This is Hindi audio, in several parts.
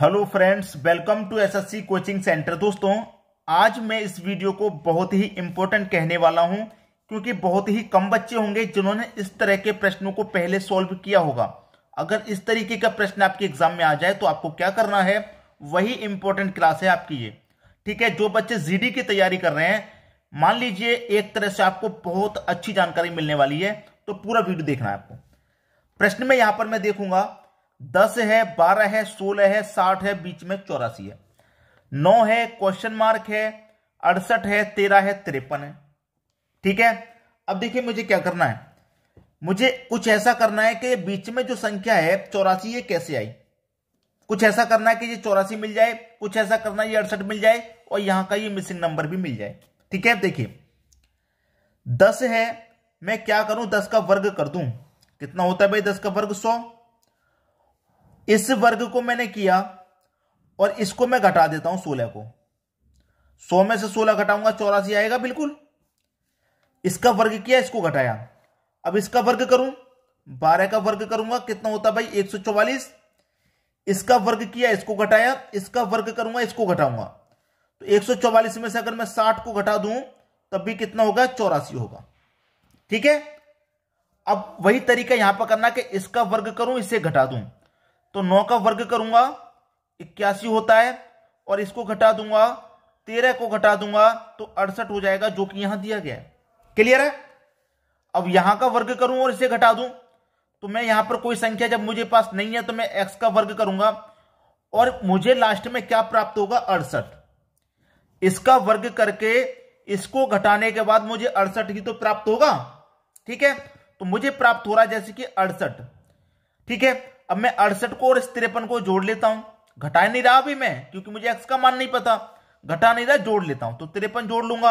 hello friends welcome to SSC coaching centre दोस्तों आज मैं इस वीडियो को बहुत ही इंपॉर्टेंट कहने वाला हूं क्योंकि बहुत ही कम बच्चे होंगे जिन्होंने इस तरह के प्रश्नों को पहले सॉल्व किया होगा अगर इस तरीके का प्रश्न आपके एग्जाम में आ जाए तो आपको क्या करना है वही इंपॉर्टेंट क्लास है आपकी ये ठीक है जो बच्चे जी की तैयारी कर रहे हैं मान लीजिए एक तरह से आपको बहुत अच्छी जानकारी मिलने वाली है तो पूरा वीडियो देखना है आपको प्रश्न में यहां पर मैं देखूंगा दस है बारह है सोलह है साठ है बीच में चौरासी है नौ है क्वेश्चन मार्क है अड़सठ है तेरह है तिरपन है ठीक है अब देखिए मुझे क्या करना है मुझे कुछ ऐसा करना है कि बीच में जो संख्या है चौरासी ये कैसे आई कुछ ऐसा करना है कि ये चौरासी मिल जाए कुछ ऐसा करना है ये अड़सठ मिल जाए और यहां का ये मिसिंग नंबर भी मिल जाए ठीक है देखिए दस है मैं क्या करूं दस का वर्ग कर दूं कितना होता है भाई दस का वर्ग सौ इस वर्ग को मैंने किया और इसको मैं घटा देता हूं सोलह को सौ में से सोलह घटाऊंगा चौरासी आएगा बिल्कुल इसका वर्ग किया इसको घटाया अब इसका वर्ग करूं बारह का वर्ग करूंगा कितना होता भाई एक सौ चौवालीस इसका वर्ग किया इसको घटाया इसका वर्ग करूंगा इसको घटाऊंगा तो एक सौ चौवालीस में से अगर मैं साठ को घटा दू तब भी कितना होगा चौरासी होगा ठीक है अब वही तरीका यहां पर करना कि इसका वर्ग करूं इसे घटा दूं तो नौ का वर्ग करूंगा इक्यासी होता है और इसको घटा दूंगा तेरह को घटा दूंगा तो अड़सठ हो जाएगा जो कि यहां दिया गया है क्लियर है अब यहां का वर्ग करूं और इसे घटा दूं तो मैं यहां पर कोई संख्या जब मुझे पास नहीं है तो मैं एक्स का वर्ग करूंगा और मुझे लास्ट में क्या प्राप्त होगा अड़सठ इसका वर्ग करके इसको घटाने के बाद मुझे अड़सठ ही तो प्राप्त होगा ठीक है तो मुझे प्राप्त हो रहा है जैसे कि अड़सठ ठीक है अब मैं अड़सठ को और इस तिरपन को जोड़ लेता हूं घटा नहीं रहा अभी मैं क्योंकि मुझे एक्स का मान नहीं पता घटा नहीं रहा जोड़ लेता हूं तो तिरपन जोड़ लूंगा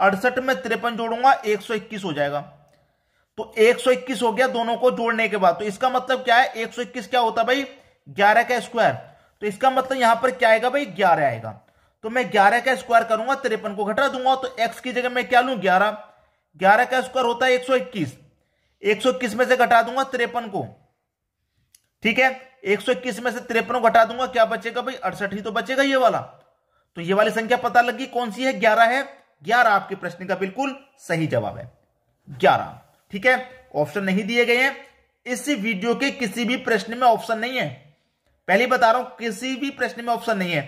अड़सठ में तिरपन जोड़ूंगा एक सौ इक्कीस हो जाएगा तो एक सौ इक्कीस हो गया दोनों को जोड़ने के बाद तो इसका मतलब क्या है एक सौ इक्कीस क्या होता भाई ग्यारह का स्क्वायर तो इसका मतलब यहां पर क्या आएगा भाई ग्यारह आएगा तो मैं ग्यारह का स्क्वायर करूंगा तिरपन को घटा दूंगा तो एक्स की जगह मैं क्या लू ग्यारह ग्यारह का स्क्वायर होता है एक सौ इक्कीस एक सौ इक्कीस में से घटा दूंगा तिरपन को ठीक है 121 में से तिरपन घटा दूंगा क्या बचेगा भाई अड़सठ ही तो बचेगा ये वाला तो ये वाली संख्या पता लगी कौन सी है ग्यारह है ग्यारह आपके प्रश्न का बिल्कुल सही जवाब है ग्यारह ठीक है ऑप्शन नहीं दिए गए हैं इस वीडियो के किसी भी प्रश्न में ऑप्शन नहीं है पहले बता रहा हूं किसी भी प्रश्न में ऑप्शन नहीं है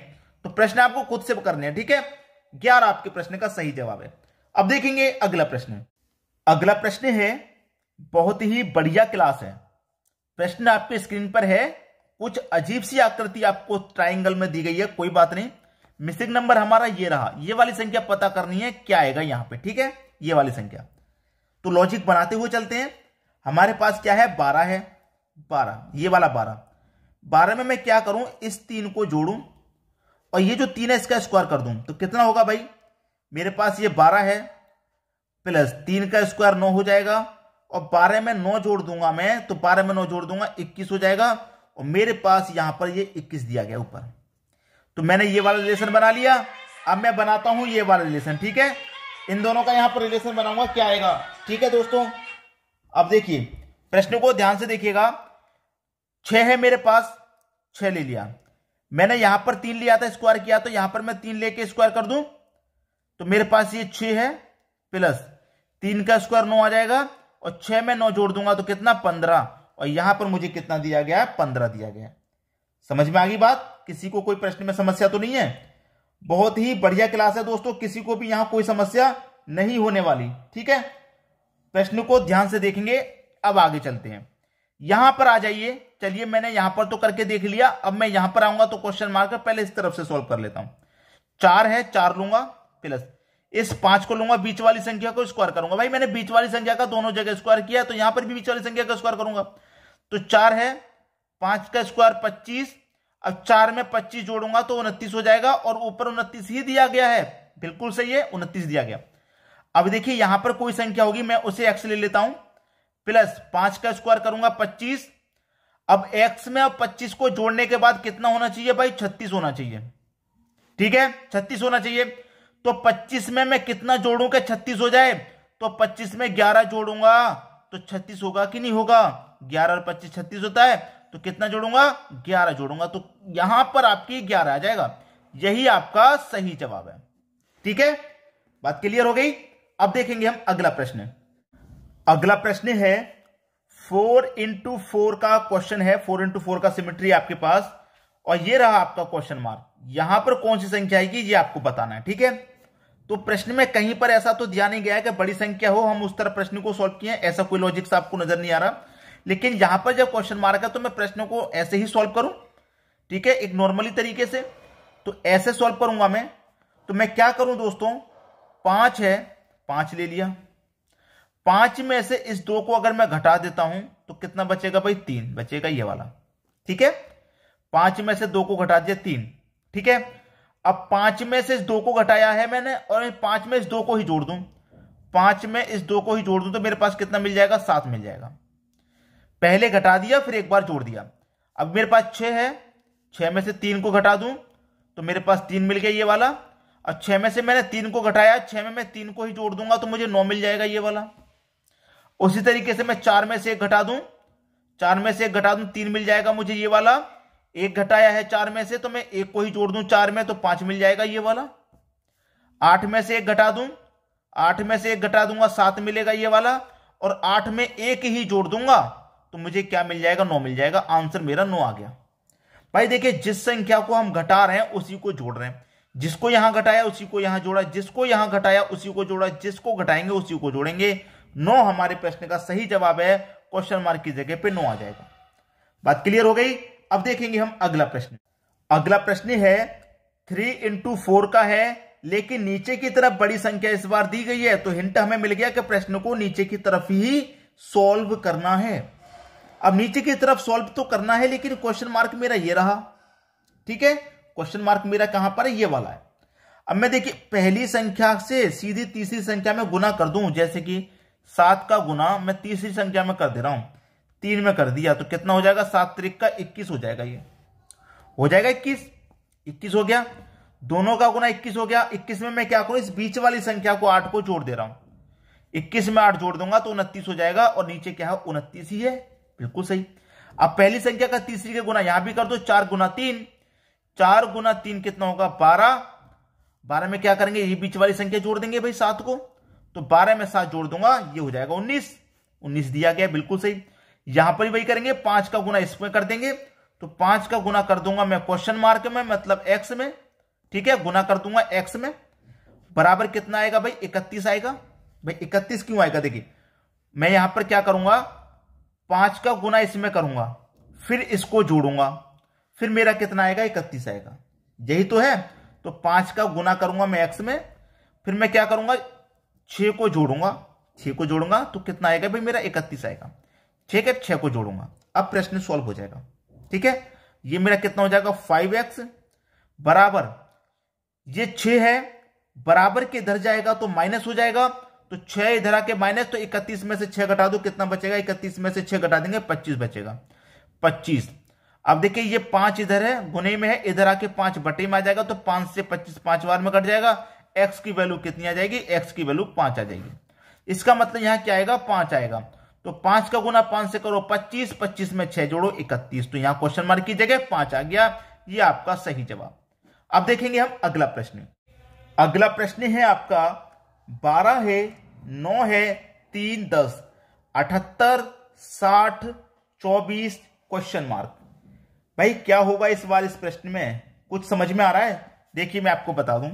तो प्रश्न आपको खुद से करने हैं ठीक है ग्यारह आपके प्रश्न का सही जवाब है अब देखेंगे अगला प्रश्न अगला प्रश्न है बहुत ही बढ़िया क्लास है प्रश्न आपके स्क्रीन पर है कुछ अजीब सी आकृति आपको ट्राइंगल में दी गई है कोई बात नहीं मिसिंग नंबर हमारा ये रहा ये वाली संख्या पता करनी है क्या आएगा यहां पे ठीक है ये वाली संख्या तो लॉजिक बनाते हुए चलते हैं हमारे पास क्या है बारह है बारह ये वाला बारह बारह में मैं क्या करूं इस तीन को जोड़ू और ये जो तीन है इसका स्क्वायर कर दू तो कितना होगा भाई मेरे पास ये बारह है प्लस तीन का स्क्वायर नौ हो जाएगा और बारह में नौ जोड़ दूंगा मैं तो बारह में नौ जोड़ दूंगा इक्कीस हो जाएगा और मेरे पास यहां पर ये इक्कीस दिया गया ऊपर तो मैंने ये वाला रिलेशन बना लिया अब मैं बनाता हूं ये वाला रिलेशन ठीक है इन दोनों का यहां पर रिलेशन बनाऊंगा क्या आएगा ठीक है दोस्तों अब देखिए प्रश्न को ध्यान से देखिएगा छह है मेरे पास छह ले लिया मैंने यहां पर तीन लिया था स्क्वायर किया तो यहां पर मैं तीन लेके स्क्वायर कर दूं तो मेरे पास ये छ है प्लस तीन का स्क्वायर नौ आ जाएगा और छह में नौ जोड़ दूंगा तो कितना पंद्रह और यहां पर मुझे कितना दिया गया है पंद्रह दिया गया समझ में आ गई बात किसी को कोई प्रश्न में समस्या तो नहीं है बहुत ही बढ़िया क्लास है दोस्तों किसी को भी यहां कोई समस्या नहीं होने वाली ठीक है प्रश्न को ध्यान से देखेंगे अब आगे चलते हैं यहां पर आ जाइए चलिए मैंने यहां पर तो करके देख लिया अब मैं यहां पर आऊंगा तो क्वेश्चन मार्कर पहले इस तरफ से सॉल्व कर लेता हूं चार है चार लूंगा प्लस इस पांच को लूंगा बीच वाली संख्या को स्क्वायर करूंगा भाई मैंने बीच वाली संख्या का दोनों जगह स्क्वायर किया तो यहां पर भी बीच वाली संख्या का स्क्वायर करूंगा तो चार है पांच का स्क्वायर पच्चीस अब चार में पच्चीस जोड़ूंगा तो उनतीस हो जाएगा और ऊपर उनतीस ही दिया गया है बिल्कुल सही है उनतीस दिया गया अब देखिए यहां पर कोई संख्या होगी मैं उसे एक्स ले लेता हूं प्लस पांच का स्क्वायर करूंगा पच्चीस अब एक्स में अब पच्चीस को जोड़ने के बाद कितना होना चाहिए भाई छत्तीस होना चाहिए ठीक है छत्तीस होना चाहिए तो पच्चीस में मैं कितना जोड़ू के छत्तीस हो जाए तो पच्चीस में ग्यारह जोड़ूंगा तो छत्तीस होगा कि नहीं होगा ग्यारह और पच्चीस छत्तीस होता है तो कितना जोड़ूंगा ग्यारह जोड़ूंगा तो यहां पर आपकी ग्यारह आ जाएगा यही आपका सही जवाब है ठीक है बात क्लियर हो गई अब देखेंगे हम अगला प्रश्न अगला प्रश्न है फोर इंटू फोर का क्वेश्चन है फोर इंटू फोर का सिमेट्री आपके पास और ये रहा आपका क्वेश्चन मार्क यहां पर कौन सी संख्या आएगी ये आपको बताना है ठीक है तो प्रश्न में कहीं पर ऐसा तो दिया नहीं गया है कि बड़ी संख्या हो हम उस तरह प्रश्न को सॉल्व किए ऐसा कोई लॉजिक आपको नजर नहीं आ रहा लेकिन यहां पर जब क्वेश्चन मार्क गया तो मैं प्रश्न को ऐसे ही सॉल्व करूं ठीक है एक नॉर्मली तरीके से तो ऐसे सॉल्व करूंगा मैं तो मैं क्या करूं दोस्तों पांच है पांच ले लिया पांच में से इस दो को अगर मैं घटा देता हूं तो कितना बचेगा भाई तीन बचेगा ये वाला ठीक है पांच में से दो को घटा दिया तीन ठीक है अब पांच में से इस दो को घटाया है मैंने और पांच में इस दो को ही जोड़ दूं पांच में इस दो को ही जोड़ दूं तो मेरे पास कितना मिल जाएगा सात मिल जाएगा पहले घटा दिया फिर एक बार जोड़ दिया अब मेरे पास छह है छह में से तीन को घटा दूं तो मेरे पास तीन मिल गया ये वाला और छह में से मैंने तीन को घटाया छह में मैं तीन को ही जोड़ दूंगा तो मुझे नौ मिल जाएगा ये वाला उसी तरीके से मैं चार में से एक घटा दूं चार में से एक घटा दूं तीन मिल जाएगा मुझे ये वाला एक घटाया है चार में से तो मैं एक को ही जोड़ दूं चार में तो पांच मिल जाएगा ये वाला आठ में से एक घटा दूं आठ में से एक घटा दूंगा सात मिलेगा ये वाला और आठ में एक ही जोड़ दूंगा तो मुझे क्या मिल जाएगा नौ मिल जाएगा आंसर मेरा नौ आ गया भाई देखिए जिस संख्या को हम घटा रहे हैं उसी को जोड़ रहे हैं जिसको यहां घटाया उसी को यहां जोड़ा जिसको यहां घटाया उसी को जोड़ा जिसको घटाएंगे उसी को जोड़ेंगे नौ हमारे प्रश्न का सही जवाब है क्वेश्चन मार्क की जगह पे नौ आ जाएगा बात क्लियर हो गई अब देखेंगे हम अगला प्रश्न अगला प्रश्न है थ्री इंटू फोर का है लेकिन नीचे की तरफ बड़ी संख्या इस बार दी गई है तो हिंट हमें मिल गया कि प्रश्न को नीचे की तरफ ही सॉल्व करना है अब नीचे की तरफ सॉल्व तो करना है लेकिन क्वेश्चन मार्क मेरा ये रहा ठीक है क्वेश्चन मार्क मेरा कहां पर है ये वाला है अब मैं देखिए पहली संख्या से सीधी तीसरी संख्या में गुना कर दूं जैसे कि सात का गुना मैं तीसरी संख्या में कर दे रहा हूं तीन में कर दिया तो कितना हो जाएगा सात तरीक का इक्कीस हो जाएगा ये हो जाएगा इक्कीस इक्कीस हो गया दोनों का गुना इक्कीस हो गया इक्कीस में मैं क्या करूं इस बीच वाली संख्या को आठ को जोड़ दे रहा हूं इक्कीस में आठ जोड़ दूंगा तो उनतीस हो जाएगा और नीचे क्या है उनतीस ही है बिल्कुल सही अब पहली संख्या का तीसरी के गुना यहां भी कर दो चार गुना तीन चार गुना तीन कितना होगा बारह बारह में क्या करेंगे ये बीच वाली संख्या जोड़ देंगे भाई सात को तो बारह में सात जोड़ दूंगा ये हो जाएगा उन्नीस उन्नीस दिया गया बिल्कुल सही यहां पर वही करेंगे पांच का गुना इसमें कर देंगे तो पांच का गुना कर दूंगा मैं क्वेश्चन मार्क में मतलब एक्स में ठीक है गुना कर दूंगा एक्स में बराबर कितना आएगा भाई इकतीस आएगा भाई इकतीस क्यों आएगा देखिए मैं यहां पर क्या करूंगा पांच का गुना इसमें करूंगा फिर इसको जोड़ूंगा फिर मेरा कितना आएगा इकतीस आएगा यही तो है तो पांच का गुना करूंगा मैं एक्स में फिर मैं क्या करूंगा छ को जोड़ूंगा छ को जोड़ूंगा तो कितना आएगा भाई मेरा इकतीस आएगा छः के छह को जोड़ूंगा अब प्रश्न सॉल्व हो जाएगा ठीक है ये मेरा कितना हो जाएगा फाइव एक्स बराबर ये छ है बराबर के इधर जाएगा तो माइनस हो जाएगा तो छह इधर आके माइनस तो इकतीस में से छह घटा दो कितना बचेगा इकतीस में से छह घटा देंगे पच्चीस बचेगा पच्चीस अब देखिए ये पांच इधर है गुने में है इधर आके पांच बटे में आ जाएगा तो पांच से पच्चीस पांच बार में कट जाएगा एक्स की वैल्यू कितनी आ जाएगी एक्स की वैल्यू पांच आ जाएगी इसका मतलब यहां क्या आएगा पांच आएगा तो पांच का गुना पांच से करो पच्चीस पच्चीस में छह जोड़ो इकतीस तो यहां क्वेश्चन मार्क की जगह पांच आ गया ये आपका सही जवाब अब देखेंगे हम अगला प्रश्न अगला प्रश्न है आपका बारह है नौ है तीन दस अठहत्तर साठ चौबीस क्वेश्चन मार्क भाई क्या होगा इस बार इस प्रश्न में कुछ समझ में आ रहा है देखिए मैं आपको बता दूं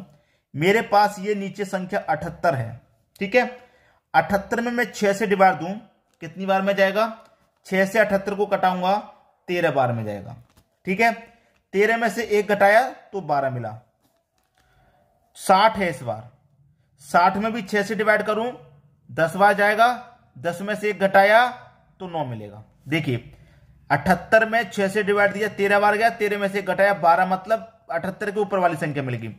मेरे पास ये नीचे संख्या अठहत्तर है ठीक है अठहत्तर में मैं छह से डिवाइड दूं कितनी बार में जाएगा छह से अठहत्तर को कटाऊंगा तेरह बार में जाएगा ठीक है तेरह में से एक घटाया तो बारह मिला साठ है इस बार साठ में भी छह से डिवाइड करूं दस बार जाएगा दस में से एक घटाया तो नौ मिलेगा देखिए अठहत्तर में छह से डिवाइड दिया तेरह बार गया तेरह में से घटाया बारह मतलब अठहत्तर के ऊपर वाली संख्या मिलेगी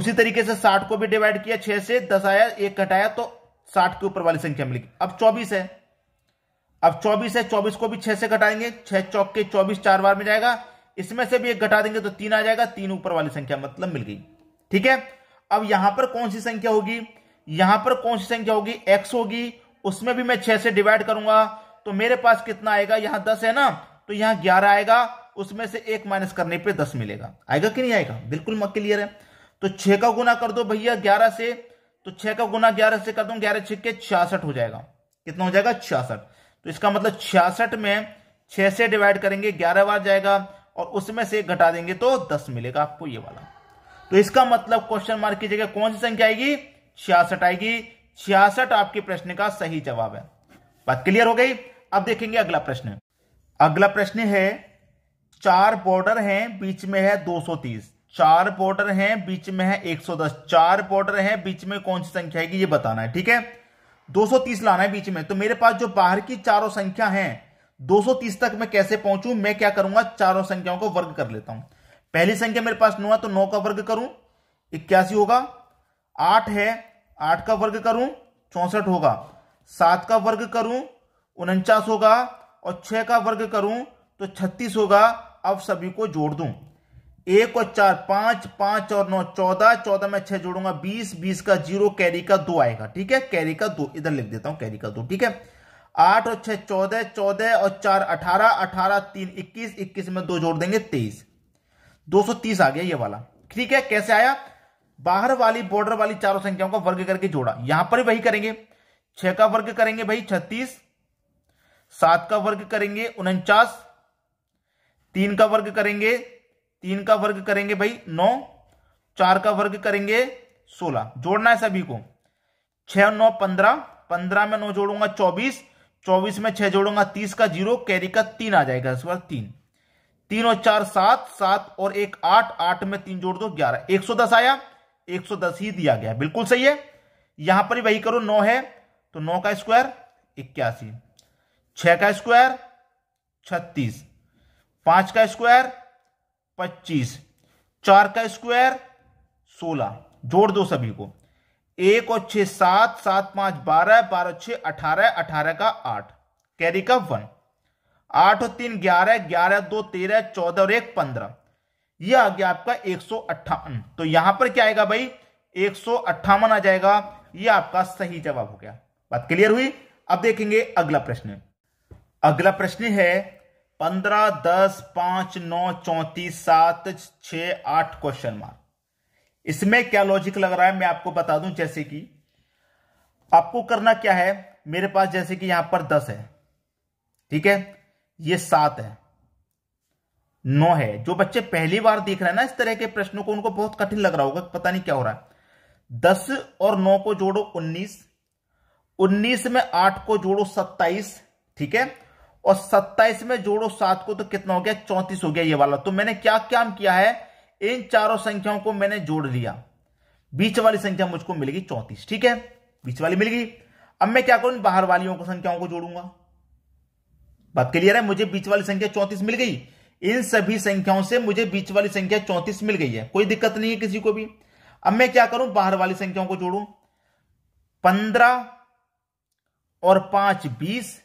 उसी तरीके से साठ को भी डिवाइड किया छह से दस आया एक घटाया तो साठ के ऊपर वाली संख्या मिलेगी अब चौबीस है अब 24 है 24 को भी 6 से घटाएंगे 6 चौक के 24 चार बार में जाएगा इसमें से भी एक घटा देंगे तो तीन आ जाएगा तीन ऊपर वाली संख्या मतलब मिल गई ठीक है अब यहां पर कौन सी संख्या होगी यहां पर कौन सी संख्या होगी एक्स होगी उसमें भी मैं छह से डिवाइड करूंगा तो मेरे पास कितना आएगा यहां दस है ना तो यहां ग्यारह आएगा उसमें से एक माइनस करने पे दस मिलेगा आएगा कि नहीं आएगा बिल्कुल क्लियर है तो छह का गुना कर दो भैया ग्यारह से तो छह का गुना ग्यारह से कर दो ग्यारह छिक के छियासठ हो जाएगा कितना हो जाएगा छियासठ तो इसका मतलब छियासठ में छह से डिवाइड करेंगे ग्यारह बार जाएगा और उसमें से घटा देंगे तो दस मिलेगा आपको ये वाला तो इसका मतलब क्वेश्चन मार्क की जगह कौन सी संख्या आएगी छियासठ आएगी छियासठ आपके प्रश्न का सही जवाब है बात क्लियर हो गई अब देखेंगे अगला प्रश्न अगला प्रश्न है चार बॉर्डर हैं बीच में है 230 चार बॉर्डर हैं बीच में है 110 चार बॉर्डर हैं बीच में कौन सी संख्या आएगी ये बताना है ठीक है 230 लाना है बीच में तो मेरे पास जो बाहर की चारों संख्या है 230 तक मैं कैसे पहुंचू मैं क्या करूंगा चारों संख्याओं को वर्ग कर लेता हूं पहली संख्या मेरे पास नौ है तो नौ का वर्ग करूं इक्यासी होगा आठ है आठ का वर्ग करूं चौसठ होगा सात का वर्ग करूं उनचास होगा और छह का वर्ग करूं तो छत्तीस होगा अब सभी को जोड़ दूं एक और चार पांच पांच और नौ चौदह चौदह में छह जोड़ूंगा बीस बीस का जीरो कैरी का दो आएगा ठीक है कैरी का दो इधर लिख देता हूं कैरी का दो ठीक है आठ और छह चौदह चौदह और चार अठारह अठारह तीन इक्कीस इक्कीस में दो जोड़ देंगे तेईस दो सौ तीस आ गया ये वाला ठीक है कैसे आया बाहर वाली बॉर्डर वाली चारों संख्याओं का वर्ग करके जोड़ा यहां पर वही करेंगे छह का वर्ग करेंगे भाई छत्तीस सात का वर्ग करेंगे उनचास तीन का वर्ग करेंगे तीन का वर्ग करेंगे भाई नौ चार का वर्ग करेंगे सोलह जोड़ना है सभी को छह नौ पंद्रह पंद्रह में नौ जोड़ूंगा चौबीस चौबीस में छह जोड़ूंगा तीस का जीरो कैरी का तीन आ जाएगा इस बार तीन तीन और चार सात सात और एक आठ आठ में तीन जोड़ दो ग्यारह एक सौ दस आया एक सौ दस ही दिया गया बिल्कुल सही है यहां पर ही वही करो नौ है तो नौ का स्क्वायर इक्यासी छह का स्क्वायर छत्तीस पांच का स्क्वायर पच्चीस चार का स्क्वायर सोलह जोड़ दो सभी को एक और छह सात सात पांच बारह बारह छह अठारह अठारह का आठ कैरी का वन आठ और तीन ग्यारह ग्यारह दो तेरह चौदह और एक पंद्रह यह आ गया आपका एक सौ अट्ठावन तो यहां पर क्या आएगा भाई एक सौ अट्ठावन आ जाएगा यह आपका सही जवाब हो गया बात क्लियर हुई अब देखेंगे अगला प्रश्न अगला प्रश्न है पंद्रह दस पांच नौ चौतीस सात छ आठ क्वेश्चन मार्क इसमें क्या लॉजिक लग रहा है मैं आपको बता दूं जैसे कि आपको करना क्या है मेरे पास जैसे कि यहां पर दस है ठीक है ये सात है नौ है जो बच्चे पहली बार देख रहे हैं ना इस तरह के प्रश्नों को उनको बहुत कठिन लग रहा होगा पता नहीं क्या हो रहा है दस और नौ को जोड़ो उन्नीस उन्नीस में आठ को जोड़ो सत्ताईस ठीक है और सत्ताईस में जोड़ो सात को तो कितना हो गया चौंतीस हो गया ये वाला तो मैंने क्या काम किया है इन चारों संख्याओं को मैंने जोड़ लिया बीच वाली संख्या मुझको मिलेगी चौंतीस ठीक है बीच वाली मिल गई अब मैं क्या करूं बाहर वालियों को संख्याओं को जोड़ूंगा बात क्लियर है मुझे बीच वाली संख्या चौंतीस मिल गई इन सभी संख्याओं से मुझे बीच वाली संख्या चौंतीस मिल गई है कोई दिक्कत नहीं है किसी को भी अब मैं क्या करूं बाहर वाली संख्याओं को जोड़ू पंद्रह और पांच बीस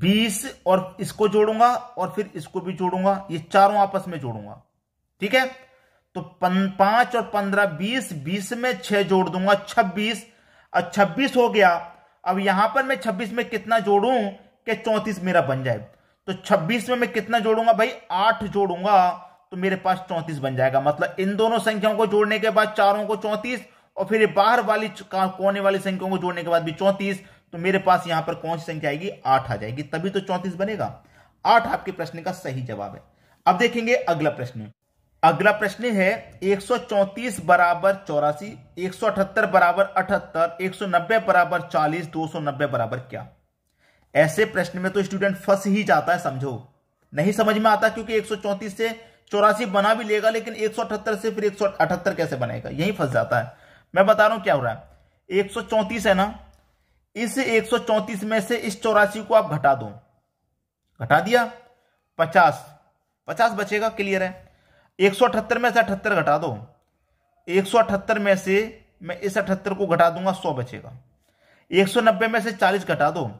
बीस और इसको जोड़ूंगा और फिर इसको भी जोड़ूंगा ये चारों आपस में जोड़ूंगा ठीक है तो पांच और पंद्रह बीस बीस में छह जोड़ दूंगा छब्बीस और छब्बीस हो गया अब यहां पर मैं छब्बीस में कितना जोड़ू के चौंतीस मेरा बन जाए तो छब्बीस में मैं कितना जोड़ूंगा भाई आठ जोड़ूंगा तो मेरे पास चौंतीस बन जाएगा मतलब इन दोनों संख्याओं को जोड़ने के बाद चारों को चौंतीस और फिर बाहर वाली कोने वाली संख्याओं को जोड़ने के बाद भी चौंतीस तो मेरे पास यहां पर कौन सी संख्या आएगी आठ आ जाएगी तभी तो चौंतीस बनेगा आठ आपके प्रश्न का सही जवाब है अब देखेंगे अगला प्रश्न अगला प्रश्न है 134 बराबर चौरासी एक बराबर अठहत्तर एक बराबर 40 290 बराबर क्या ऐसे प्रश्न में तो स्टूडेंट फंस ही जाता है समझो नहीं समझ में आता क्योंकि 134 से चौरासी बना भी लेगा लेकिन 178 से फिर 178 कैसे बनेगा यही फंस जाता है मैं बता रहा हूं क्या हो रहा है 134 है ना इस 134 में से इस चौरासी को आप घटा दो घटा दिया 50 50 बचेगा क्लियर है एक में से अठहत्तर घटा दो एक में से मैं इस अठहत्तर को घटा दूंगा 100 बचेगा 190 में से 40 घटा दो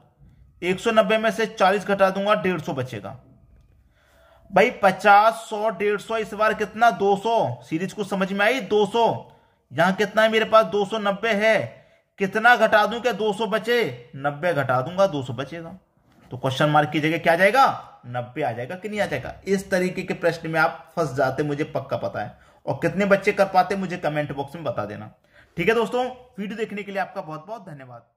190 में से 40 घटा दूंगा 150 बचेगा भाई 50 100 150 इस बार कितना 200 सीरीज को समझ में आई 200 यहां कितना है मेरे पास 290 है कितना घटा दूं क्या 200 बचे 90 घटा दूंगा 200 बचेगा तो क्वेश्चन मार्क की जगह क्या जाएगा नब्बे आ जाएगा कि नहीं आ जाएगा इस तरीके के प्रश्न में आप फंस जाते मुझे पक्का पता है और कितने बच्चे कर पाते मुझे कमेंट बॉक्स में बता देना ठीक है दोस्तों वीडियो देखने के लिए आपका बहुत बहुत धन्यवाद